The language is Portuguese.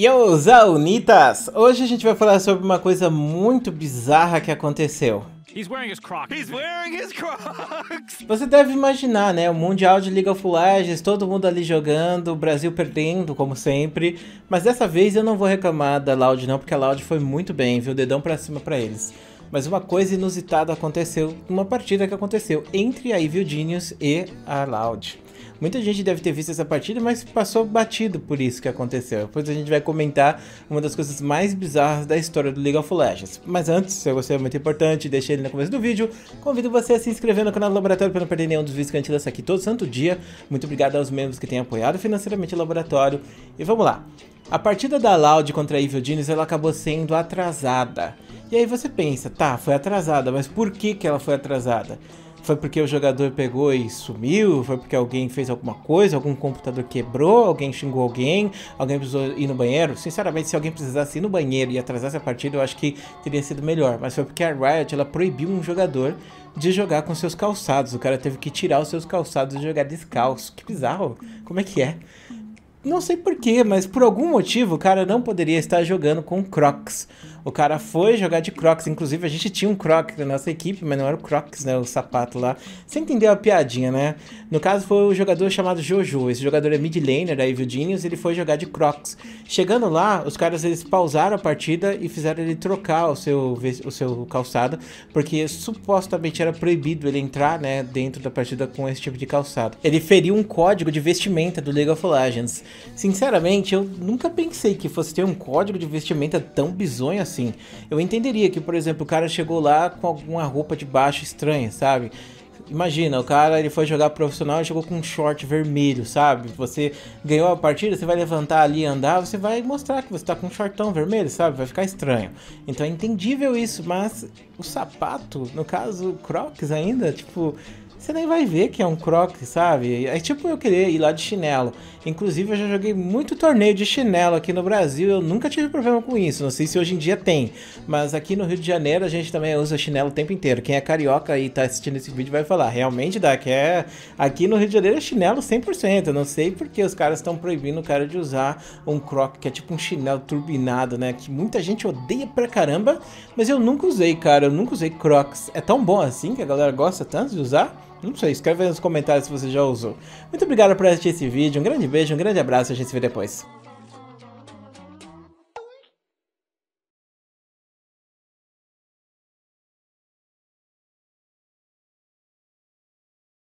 Yo, Zaunitas! Hoje a gente vai falar sobre uma coisa muito bizarra que aconteceu. Você deve imaginar, né? O Mundial de League of Legends, todo mundo ali jogando, o Brasil perdendo, como sempre. Mas dessa vez eu não vou reclamar da Loud não, porque a Loud foi muito bem, viu? Dedão pra cima pra eles. Mas uma coisa inusitada aconteceu numa partida que aconteceu entre a Evil Genius e a Loud. Muita gente deve ter visto essa partida, mas passou batido por isso que aconteceu. Depois a gente vai comentar uma das coisas mais bizarras da história do League of Legends. Mas antes, se você é muito importante, deixei ele no começo do vídeo. Convido você a se inscrever no canal do Laboratório para não perder nenhum dos vídeos que a gente lança aqui todo santo dia. Muito obrigado aos membros que têm apoiado financeiramente o Laboratório. E vamos lá. A partida da Loud contra a Evil Genius, ela acabou sendo atrasada. E aí você pensa, tá, foi atrasada, mas por que, que ela foi atrasada? Foi porque o jogador pegou e sumiu? Foi porque alguém fez alguma coisa? Algum computador quebrou? Alguém xingou alguém? Alguém precisou ir no banheiro? Sinceramente, se alguém precisasse ir no banheiro e atrasasse a partida, eu acho que teria sido melhor. Mas foi porque a Riot ela proibiu um jogador de jogar com seus calçados. O cara teve que tirar os seus calçados e jogar descalço. Que bizarro! Como é que é? não sei porquê, mas por algum motivo o cara não poderia estar jogando com Crocs. O cara foi jogar de Crocs, inclusive a gente tinha um Crocs na nossa equipe, mas não era o Crocs, né, o sapato lá. Você entendeu a piadinha, né? No caso foi o um jogador chamado Jojo, esse jogador é mid laner da Evil Genius, ele foi jogar de Crocs. Chegando lá, os caras eles pausaram a partida e fizeram ele trocar o seu, o seu calçado, porque supostamente era proibido ele entrar, né, dentro da partida com esse tipo de calçado. Ele feriu um código de vestimenta do League of Legends. Sinceramente, eu nunca pensei que fosse ter um código de vestimenta tão bizonho assim. Eu entenderia que, por exemplo, o cara chegou lá com alguma roupa de baixo estranha, sabe? Imagina, o cara ele foi jogar profissional e chegou com um short vermelho, sabe? Você ganhou a partida, você vai levantar ali e andar, você vai mostrar que você tá com um shortão vermelho, sabe? Vai ficar estranho. Então é entendível isso, mas o sapato, no caso, Crocs ainda, tipo, você nem vai ver que é um croque, sabe? É tipo eu querer ir lá de chinelo. Inclusive, eu já joguei muito torneio de chinelo aqui no Brasil, eu nunca tive problema com isso. Não sei se hoje em dia tem, mas aqui no Rio de Janeiro a gente também usa chinelo o tempo inteiro. Quem é carioca e tá assistindo esse vídeo vai falar, realmente dá, que é... Aqui no Rio de Janeiro é chinelo 100%, eu não sei porque os caras estão proibindo o cara de usar um croque, que é tipo um chinelo turbinado, né? Que muita gente odeia pra caramba, mas eu nunca usei, cara, eu nunca usei crocs. É tão bom assim que a galera gosta tanto de usar? Não sei, escreve aí nos comentários se você já usou. Muito obrigado por assistir esse vídeo, um grande beijo, um grande abraço e a gente se vê depois.